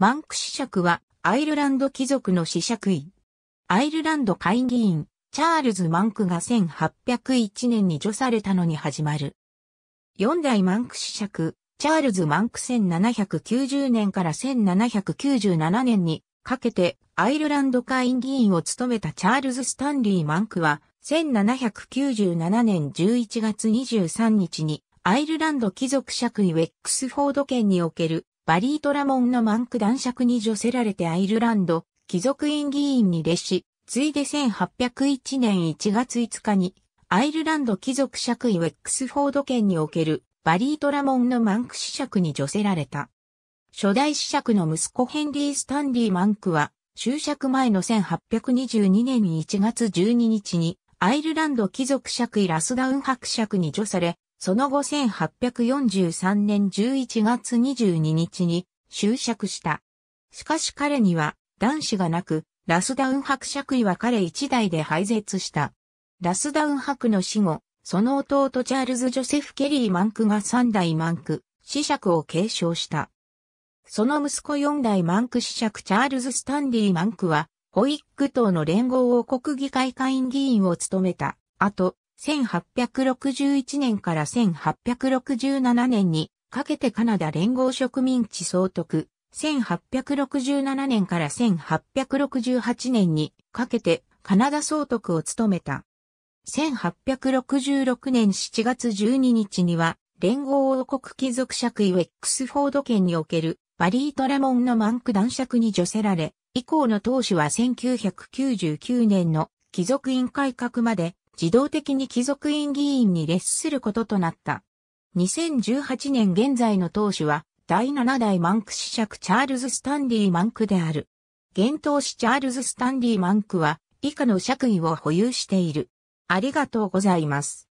マンク子爵はアイルランド貴族の子爵位。アイルランド会議員、チャールズ・マンクが1801年に除されたのに始まる。4代マンク子爵、チャールズ・マンク1790年から1797年にかけてアイルランド会議員を務めたチャールズ・スタンリー・マンクは1797年11月23日にアイルランド貴族爵位ウェックスフォード県におけるバリートラモンのマンク男爵に助せられてアイルランド、貴族院議員に列し、ついで1801年1月5日に、アイルランド貴族爵位ウェックスフォード県におけるバリートラモンのマンク子爵に助せられた。初代子爵の息子ヘンリー・スタンリー・マンクは、就爵前の1822年1月12日に、アイルランド貴族爵位ラスダウン伯爵に助され、その後1843年11月22日に就職した。しかし彼には男子がなく、ラスダウン伯爵位は彼一代で廃絶した。ラスダウン伯の死後、その弟チャールズ・ジョセフ・ケリー・マンクが三代マンク、死爵を継承した。その息子四代マンク死爵チャールズ・スタンリー・マンクは、ホイック党の連合王国議会会員議員を務めた。と、1861年から1867年にかけてカナダ連合植民地総督、1867年から1868年にかけてカナダ総督を務めた。1866年7月12日には、連合王国貴族爵位ウェックスフォード県におけるバリートラモンのマンク男爵に除せられ、以降の当主は1999年の貴族院改革まで自動的に貴族院議員に列することとなった。2018年現在の党首は、第7代マンク子爵チャールズ・スタンディ・マンクである。現党子チャールズ・スタンディ・マンクは、以下の爵位を保有している。ありがとうございます。